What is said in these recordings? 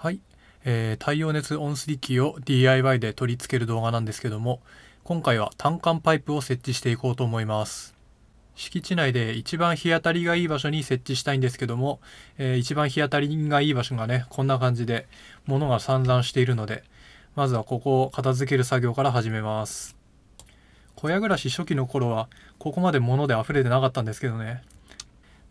はい、えー、太陽熱温水器を DIY で取り付ける動画なんですけども今回は単管パイプを設置していこうと思います敷地内で一番日当たりがいい場所に設置したいんですけども、えー、一番日当たりがいい場所がねこんな感じで物が散乱しているのでまずはここを片付ける作業から始めます小屋暮らし初期の頃はここまで物で溢れてなかったんですけどね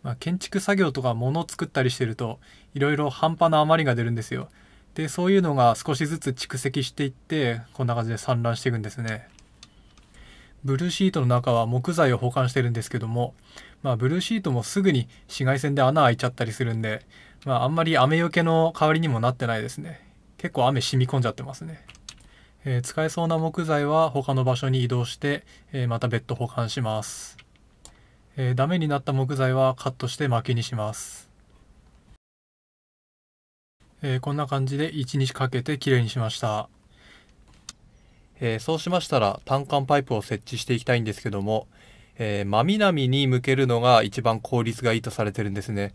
まあ、建築作業とか物を作ったりしてるといろいろ半端な余りが出るんですよでそういうのが少しずつ蓄積していってこんな感じで散乱していくんですねブルーシートの中は木材を保管してるんですけども、まあ、ブルーシートもすぐに紫外線で穴開いちゃったりするんで、まあ、あんまり雨よけの代わりにもなってないですね結構雨染み込んじゃってますね、えー、使えそうな木材は他の場所に移動して、えー、また別途保管しますえー、ダメになった木材はカットして薪にします、えー、こんな感じで1日かけてきれいにしました、えー、そうしましたら単管パイプを設置していきたいんですけども、え真南に向けるのが一番効率がいいとされてるんですね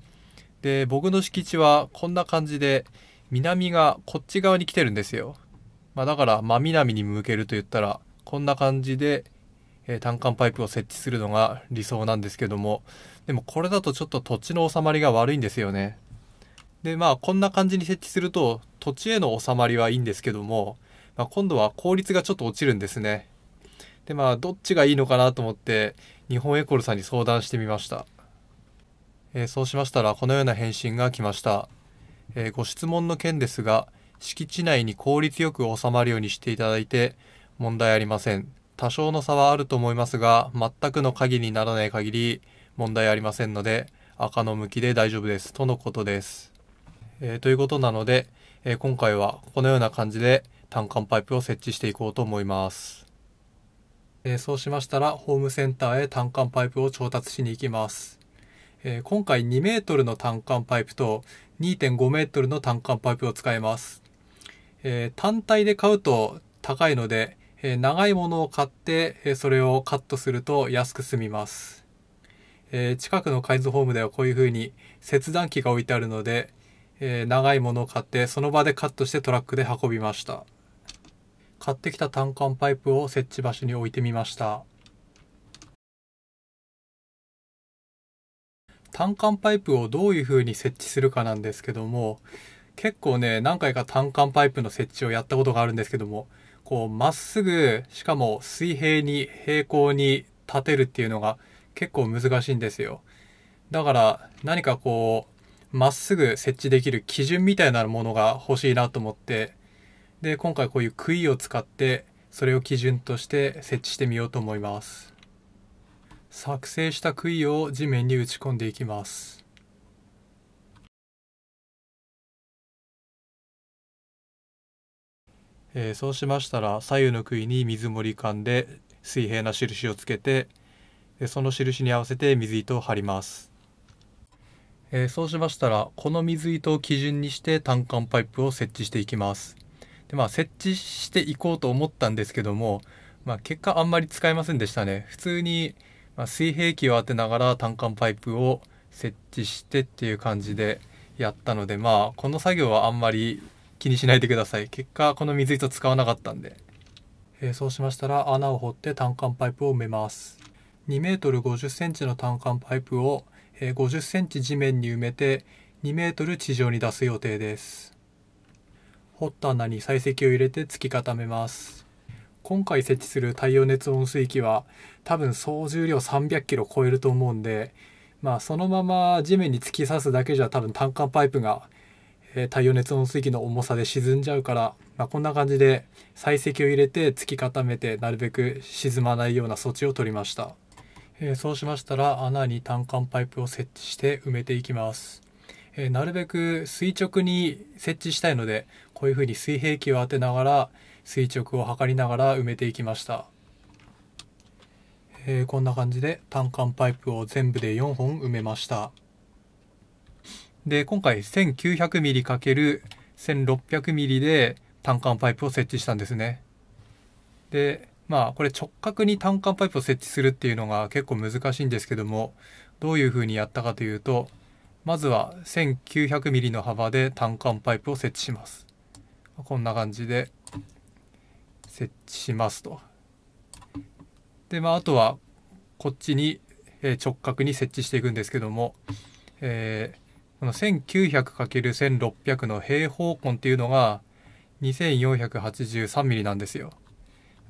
で僕の敷地はこんな感じで南がこっち側に来てるんですよ、まあ、だから真南に向けると言ったらこんな感じでえー、単管パイプを設置するのが理想なんですけどもでもこれだとちょっと土地の収まりが悪いんですよねでまあこんな感じに設置すると土地への収まりはいいんですけども、まあ、今度は効率がちょっと落ちるんですねでまあどっちがいいのかなと思って日本エコルさんに相談してみました、えー、そうしましたらこのような返信が来ました、えー、ご質問の件ですが敷地内に効率よく収まるようにしていただいて問題ありません多少の差はあると思いますが、全くの鍵にならない限り問題ありませんので、赤の向きで大丈夫です。とのことです。えー、ということなので、えー、今回はこのような感じで単管パイプを設置していこうと思います。えー、そうしましたら、ホームセンターへ単管パイプを調達しに行きます。え今回2 m の単管パイプと2.5 m の単管パイプを使います。え単体で買うと高いので、え長いものを買って、えそれをカットすると安く済みます。え近くの改造ホームではこういうふうに切断機が置いてあるので、え長いものを買ってその場でカットしてトラックで運びました。買ってきた単管パイプを設置場所に置いてみました。単管パイプをどういうふうに設置するかなんですけども、結構ね、何回か単管パイプの設置をやったことがあるんですけども、こう、まっすぐ、しかも水平に、平行に立てるっていうのが結構難しいんですよ。だから、何かこう、まっすぐ設置できる基準みたいなものが欲しいなと思って、で、今回こういう杭を使って、それを基準として設置してみようと思います。作成した杭を地面に打ち込んでいきます。えー、そうしましたら左右の杭に水盛り管で水平な印をつけてその印に合わせて水糸を張ります、えー、そうしましたらこの水糸を基準にして単管パイプを設置していきますでまあ設置していこうと思ったんですけども、まあ、結果あんまり使えませんでしたね普通に、ま水平器を当てながら単管パイプを設置してっていう感じでやったのでまあこの作業はあんまり気にしないでください結果この水糸使わなかったんで、えー、そうしましたら穴を掘って単管パイプを埋めます2 m 5 0 c m の単管パイプを5 0ンチ地面に埋めて2 m 地上に出す予定です掘った穴に砕石を入れて突き固めます今回設置する太陽熱温水器は多分総重量3 0 0キロ超えると思うんでまあそのまま地面に突き刺すだけじゃ多分単管パイプがえー、太陽熱温水器の重さで沈んじゃうから、まあ、こんな感じで砕石を入れて突き固めてなるべく沈まないような措置を取りました、えー、そうしましたら穴に単管パイプを設置して埋めていきますえー、なるべく垂直に設置したいのでこういうふうに水平器を当てながら垂直を測りながら埋めていきました、えー、こんな感じで単管パイプを全部で4本埋めましたで、今回 1900mm×1600mm で単管パイプを設置したんですね。で、まあこれ直角に単管パイプを設置するっていうのが結構難しいんですけども、どういうふうにやったかというと、まずは 1900mm の幅で単管パイプを設置します。こんな感じで設置しますと。で、まああとはこっちに直角に設置していくんですけども、えーこの 1900×1600 の平方根っていうのが 2483mm なんですよ。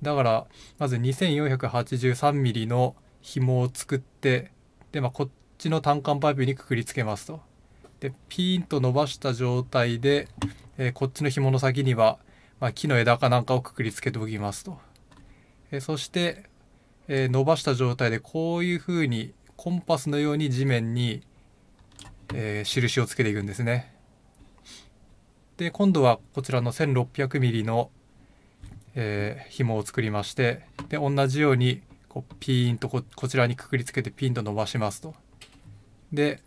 だからまず 2483mm の紐を作ってで、まあ、こっちの単管パイプにくくりつけますと。でピーンと伸ばした状態で、えー、こっちの紐の先には、まあ、木の枝かなんかをくくりつけておきますと。えー、そして、えー、伸ばした状態でこういうふうにコンパスのように地面にえー、印をつけていくんですね。で今度はこちらの 1600mm の、えー、紐を作りましてで同じようにこうピーンとこちらにくくりつけてピンと伸ばしますと。で、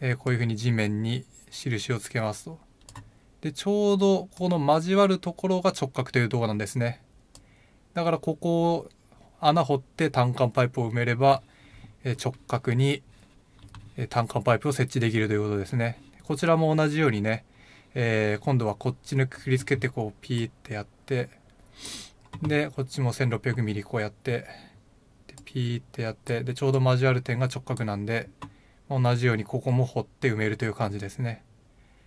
えー、こういうふうに地面に印をつけますと。でちょうどこの交わるところが直角という動画なんですね。だからここを穴掘って単管パイプを埋めれば、え直角に単管パイプを設置できるということですねこちらも同じようにね、えー、今度はこっちにくくりつけてこうピーってやってでこっちも 1600mm こうやってピーってやってでちょうど交わる点が直角なんで同じようにここも掘って埋めるという感じですね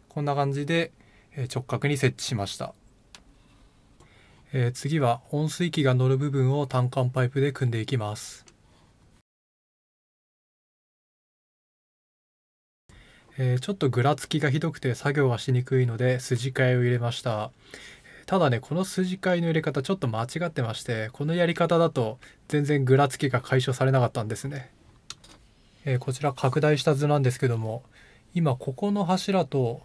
こんな感じで、え直角に設置しました、えー、次は温水器が乗る部分を単管パイプで組んでいきますえー、ちょっとぐらつきがひどくて作業がしにくいので筋替えを入れましたただねこの筋替えの入れ方ちょっと間違ってましてこのやり方だと全然ぐらつきが解消されなかったんですね、えー、こちら拡大した図なんですけども今ここの柱と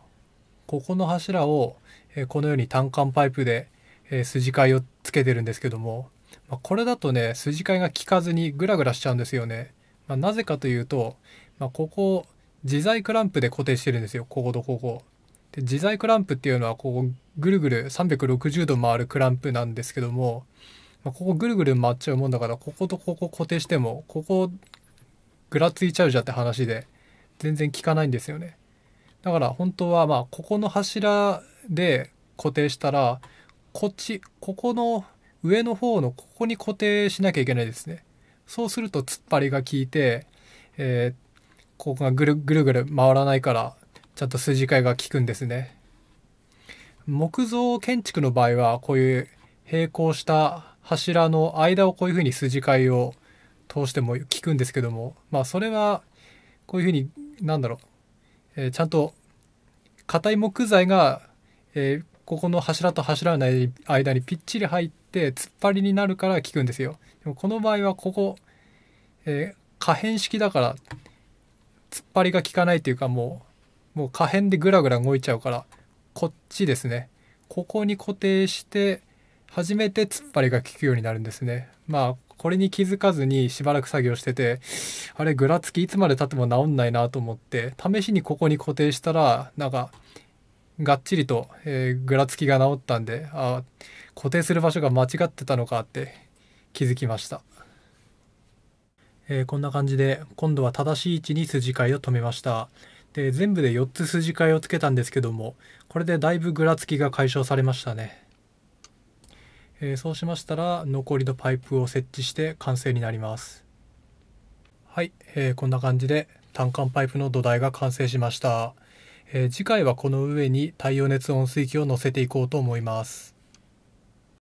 ここの柱を、えこのように単管パイプで、え筋替えをつけてるんですけども、まこれだとね筋替えが効かずにグラグラしちゃうんですよね、まあ、なぜかというと、まあ、ここ自在クランプで固定してるんですよこことここで自在クランプっていうのはこうぐるぐる360度回るクランプなんですけども、まあ、ここぐるぐる回っちゃうもんだからこことここ固定してもここぐらついちゃうじゃんって話で全然効かないんですよねだから本当はまあここの柱で固定したらこっちここの上の方のここに固定しなきゃいけないですねそうすると突っ張りが効いて、えーここがぐるぐるぐる回らないからちゃんと筋交いが効くんですね木造建築の場合はこういう並行した柱の間をこういうふうに筋交いを通しても効くんですけどもまあそれはこういうふうになんだろう、えー、ちゃんと硬い木材が、えー、ここの柱と柱の間にぴっちり入って突っ張りになるから効くんですよでもこの場合はここ、えー、可変式だから突っ張りが効かないというかもうもう可変でグラグラ動いちゃうからこっちですねここに固定して初めて突っ張りが効くようになるんですねまあこれに気づかずにしばらく作業しててあれぐらつきいつまでたっても治んないなと思って試しにここに固定したらなんかがっちりと、えー、ぐらつきが治ったんであ固定する場所が間違ってたのかって気づきましたえー、こんな感じで今度は正しい位置に筋交いを止めましたで全部で4つ筋交いをつけたんですけどもこれでだいぶぐらつきが解消されましたね、えー、そうしましたら残りのパイプを設置して完成になりますはい、えー、こんな感じで単管パイプの土台が完成しました、え次回はこの上に太陽熱温水器を乗せていこうと思います